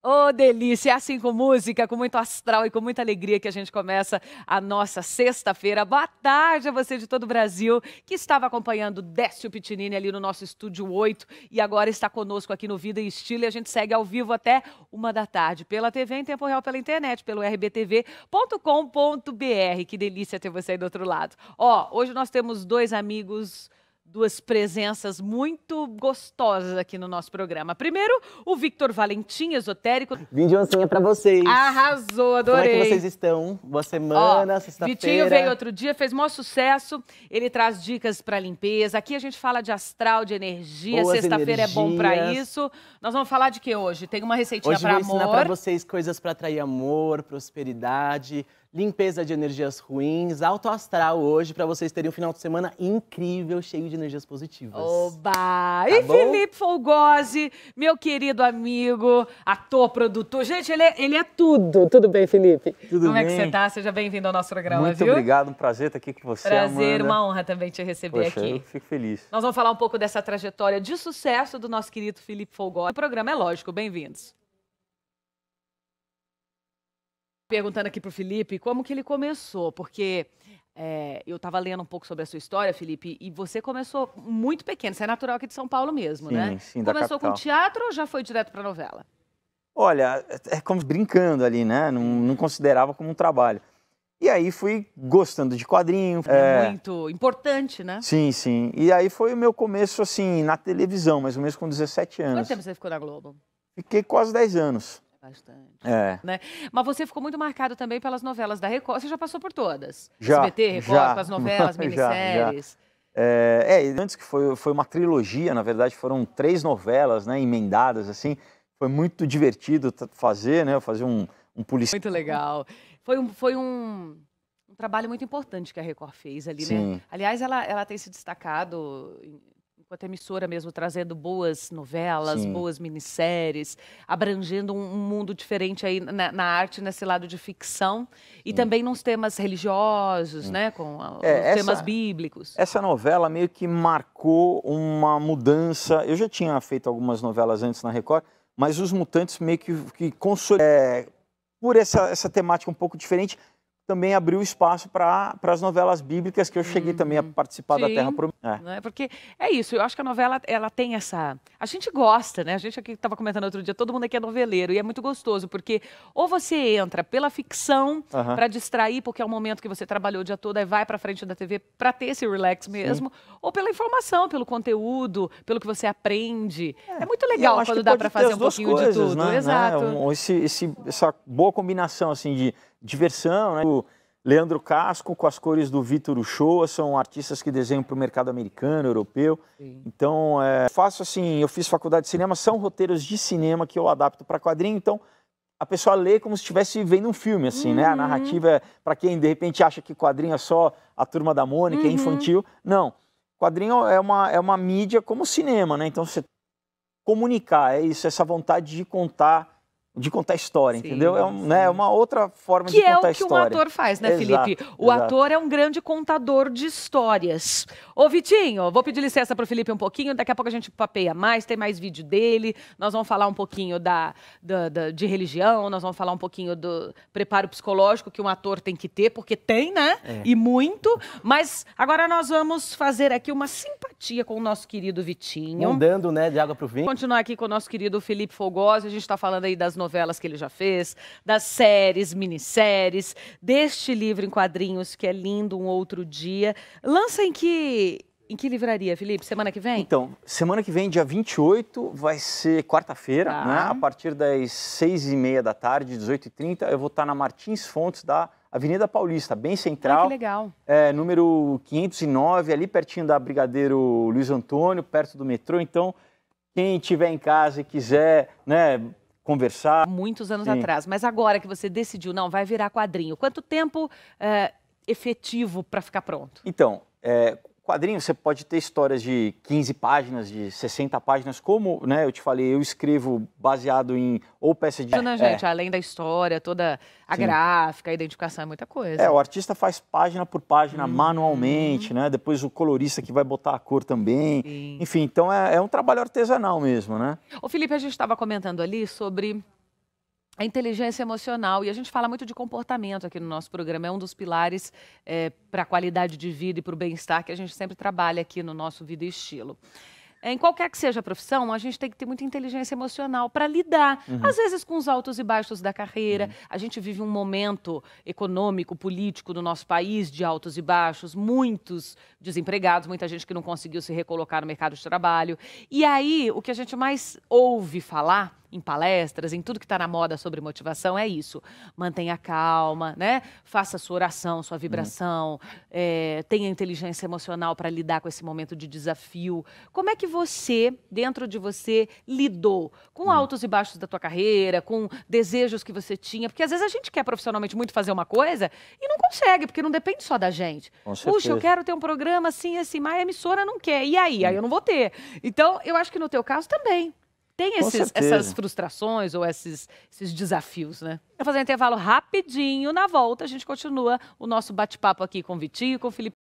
Oh, delícia! É assim com música, com muito astral e com muita alegria que a gente começa a nossa sexta-feira. Boa tarde a você de todo o Brasil que estava acompanhando Décio Pitinini ali no nosso estúdio 8 e agora está conosco aqui no Vida e Estilo. E a gente segue ao vivo até uma da tarde pela TV, em tempo real pela internet, pelo rbtv.com.br. Que delícia ter você aí do outro lado. Ó, oh, hoje nós temos dois amigos duas presenças muito gostosas aqui no nosso programa. Primeiro, o Victor Valentim, esotérico. Vim oncinha pra vocês. Arrasou, adorei. Como é que vocês estão? Boa semana, sexta-feira. Vitinho veio outro dia, fez maior sucesso. Ele traz dicas pra limpeza. Aqui a gente fala de astral, de energia. Sexta-feira é bom pra isso. Nós vamos falar de que hoje? Tem uma receitinha hoje pra amor. Hoje vou ensinar pra vocês coisas pra atrair amor, prosperidade limpeza de energias ruins, alto astral hoje, para vocês terem um final de semana incrível, cheio de energias positivas. Oba! Tá e bom? Felipe Folgose, meu querido amigo, ator, produtor. Gente, ele é, ele é tudo. Tudo bem, Felipe? Tudo Como bem? Como é que você tá? Seja bem-vindo ao nosso programa, Muito viu? obrigado, um prazer estar aqui com você, Prazer, Amanda. uma honra também te receber Poxa, aqui. Eu fico feliz. Nós vamos falar um pouco dessa trajetória de sucesso do nosso querido Felipe Folgose. O programa é lógico, bem-vindos. Perguntando aqui para o Felipe como que ele começou, porque é, eu estava lendo um pouco sobre a sua história, Felipe, e você começou muito pequeno, você é natural aqui de São Paulo mesmo, sim, né? Sim, começou com teatro ou já foi direto para novela? Olha, é, é como brincando ali, né? Não, não, considerava como um trabalho. E aí fui gostando de quadrinho. É, é muito importante, né? Sim, sim. E aí foi o meu começo, assim, na televisão, mais ou menos com 17 anos. Quanto tempo você ficou na Globo? Fiquei quase 10 anos. Bastante. É. Né? Mas você ficou muito marcado também pelas novelas da Record. Você já passou por todas? Já. SBT, Record, já, as novelas, minisséries. Já, já. É, é, antes que foi, foi uma trilogia, na verdade, foram três novelas, né, emendadas, assim. Foi muito divertido fazer, né, fazer um, um policial. Muito legal. Foi um, foi um, um trabalho muito importante que a Record fez ali, né? Sim. né? Aliás, ela, ela tem se destacado enquanto emissora mesmo, trazendo boas novelas, Sim. boas minisséries, abrangendo um, um mundo diferente aí na, na, arte, nesse lado de ficção, e Sim. Hum. também nos temas religiosos, Sim. Hum. né, com ah, é, essa, temas bíblicos. Essa novela meio que marcou uma mudança. Eu já tinha feito algumas novelas antes na Record, mas os Mutantes meio que, que consol... é, por essa, essa temática um pouco diferente, também abriu espaço para as novelas bíblicas que eu cheguei hum, também a uhum. participar sim, da Terra Prometida. É. Né, porque é isso, eu acho que a novela ela tem essa. A gente gosta, né? A gente aqui estava comentando outro dia, todo mundo aqui é noveleiro e é muito gostoso, porque ou você entra pela ficção uh -huh. para distrair, porque é o momento que você trabalhou o dia todo, aí vai para frente da TV para ter esse relax mesmo, sim. ou pela informação, pelo conteúdo, pelo que você aprende. É, é muito legal quando dá para fazer um pouquinho coisas, de tudo. Né? né exato. Né? Um, esse, esse, essa boa combinação assim de diversão, né? O Leandro Casco com as cores do Vitor Uchoa, são artistas que desenham para o mercado americano, europeu. Sim. Então, é, faço assim, eu fiz faculdade de cinema, são roteiros de cinema que eu adapto para quadrinho, então a pessoa lê como se estivesse vendo um filme, assim, uhum. né? A uhum. narrativa, é, para quem de repente acha que quadrinho é só a turma da Mônica, é uhum. é infantil, não. Quadrinho é uma, é uma mídia como cinema, né? Então você comunicar, é isso, essa vontade de contar de contar história, sim, entendeu? É, um, né, é uma outra forma que de contar história. Que é o que um ator faz, né, exato, Felipe? O exato. ator é um grande contador de histórias. Ô, Vitinho, vou pedir licença para o Felipe um pouquinho, daqui a pouco a gente papeia mais, tem mais vídeo dele, nós vamos falar um pouquinho da, da, da de religião, nós vamos falar um pouquinho do preparo psicológico que um ator tem que ter, porque tem, né? É. E muito. Mas agora nós vamos fazer aqui uma simpatia com o nosso querido Vitinho. Mudando, né, de água pro vinho. Continuar aqui com o nosso querido Felipe Fogosi. A gente está falando aí das novelas que ele já fez, das séries, minisséries, deste livro em quadrinhos que é lindo, um outro dia. Lança em que em que livraria, Felipe? Semana que vem? Então, semana que vem, dia 28, vai ser quarta-feira, ah. né? A partir das seis e meia da tarde, 18h30, eu vou estar tá na Martins Fontes da Avenida Paulista, bem central. Ah, que legal. É, número 509, ali pertinho da Brigadeiro Luiz Antônio, perto do metrô. Então, quem estiver em casa e quiser, né, conversar. Muitos anos Sim. atrás. Mas agora que você decidiu, não, vai virar quadrinho. Quanto tempo é, efetivo para ficar pronto? Então, é, quadrinho você pode ter histórias de 15 páginas, de 60 páginas, como né, eu te falei, eu escrevo baseado em ou peça de. Né, gente, é. além da história, toda a Sim. gráfica, a identificação, é muita coisa. É, o artista faz página por página hum. manualmente, né? Depois o colorista que vai botar a cor também. Sim. Enfim, então é, é um trabalho artesanal mesmo, né? Ô, Felipe, a gente estava comentando ali sobre a inteligência emocional. E a gente fala muito de comportamento aqui no nosso programa. É um dos pilares é, para a qualidade de vida e para o bem-estar que a gente sempre trabalha aqui no nosso Vida e Estilo. É, em qualquer que seja a profissão, a gente tem que ter muita inteligência emocional para lidar, uhum. às vezes, com os altos e baixos da carreira. Uhum. A gente vive um momento econômico, político do nosso país de altos e baixos, muitos desempregados, muita gente que não conseguiu se recolocar no mercado de trabalho. E aí, o que a gente mais ouve falar em palestras, em tudo que está na moda sobre motivação, é isso. Mantenha calma, né? Faça sua oração, sua vibração, é, tenha inteligência emocional para lidar com esse momento de desafio. Como é que você, dentro de você, lidou com hum. altos e baixos da tua carreira, com desejos que você tinha? Porque às vezes a gente quer profissionalmente muito fazer uma coisa e não consegue, porque não depende só da gente. Puxa, eu quero ter um programa assim, assim, mas a emissora não quer. E aí? Aí hum. eu não vou ter. Então, eu acho que no teu caso também tem esses, essas frustrações ou esses, esses desafios, né? vou fazer um intervalo rapidinho. Na volta, a gente continua o nosso bate-papo aqui com o Vitinho e com o Felipe.